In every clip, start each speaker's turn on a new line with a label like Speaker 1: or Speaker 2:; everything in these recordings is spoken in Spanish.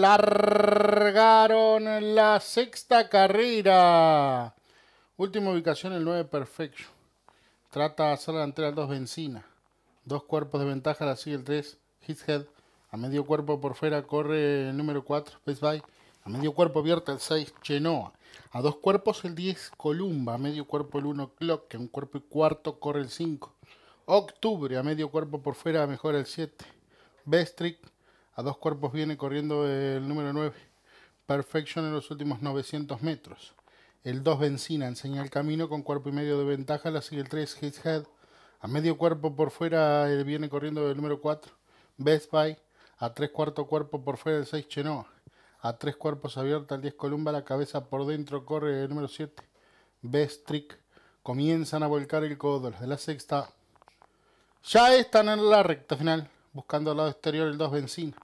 Speaker 1: largaron la sexta carrera. Última ubicación, el 9 Perfection. Trata de hacer la delantera al 2 Benzina. Dos cuerpos de ventaja, la sigue el 3 Hithead A medio cuerpo por fuera corre el número 4 Best Buy. A medio cuerpo abierta el 6 Chenoa. A dos cuerpos el 10 Columba. A medio cuerpo el 1 Clock. Que a un cuerpo y cuarto corre el 5. Octubre. A medio cuerpo por fuera mejora el 7. Bestrick. A dos cuerpos viene corriendo el número 9, Perfection en los últimos 900 metros. El 2 Benzina enseña el camino con cuerpo y medio de ventaja. La sigue el 3 Hit Head. A medio cuerpo por fuera viene corriendo el número 4, Best Buy. A tres cuarto cuerpo por fuera el 6 Chenoa. A tres cuerpos abierta el 10 Columba. La cabeza por dentro corre el número 7, Best Trick. Comienzan a volcar el codo. Los de la sexta ya están en la recta final, buscando al lado exterior el 2 Benzina.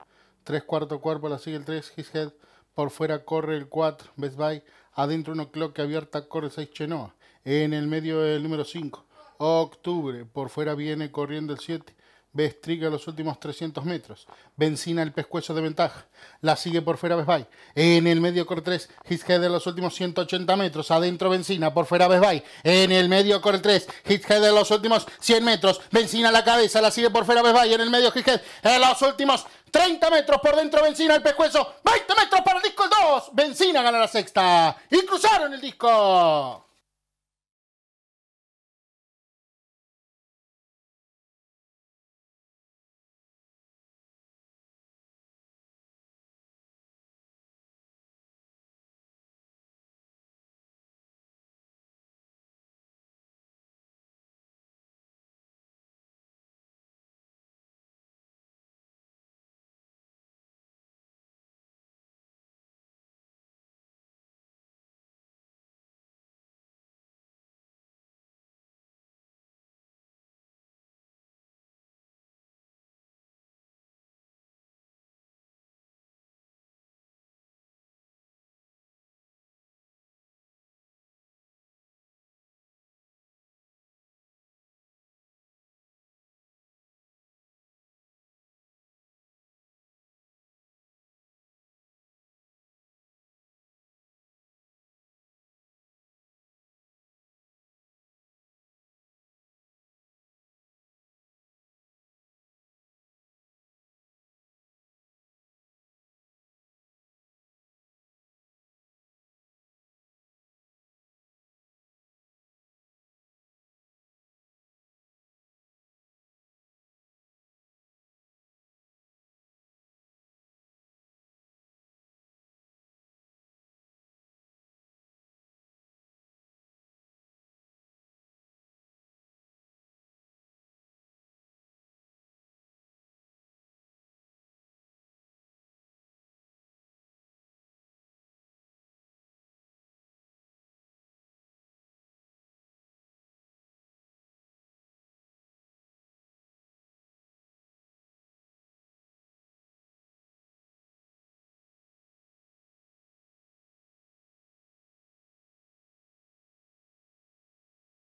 Speaker 1: 3 cuarto cuerpo, la sigue el 3, his head, por fuera corre el 4, best buy, adentro uno Cloque, abierta, corre 6 Chenoa, en el medio el número 5, octubre, por fuera viene corriendo el 7, Bestriga los últimos 300 metros. Benzina el pescuezo de ventaja. La sigue por fuera Buy, En el medio corre 3. head de los últimos 180 metros. Adentro Benzina por fuera Buy, En el medio corre 3. head de los últimos 100 metros. Benzina la cabeza. La sigue por fuera Buy, En el medio head En los últimos 30 metros por dentro, Benzina el pescuezo. 20 metros para el disco el 2. Benzina gana la sexta. Y cruzaron
Speaker 2: el disco.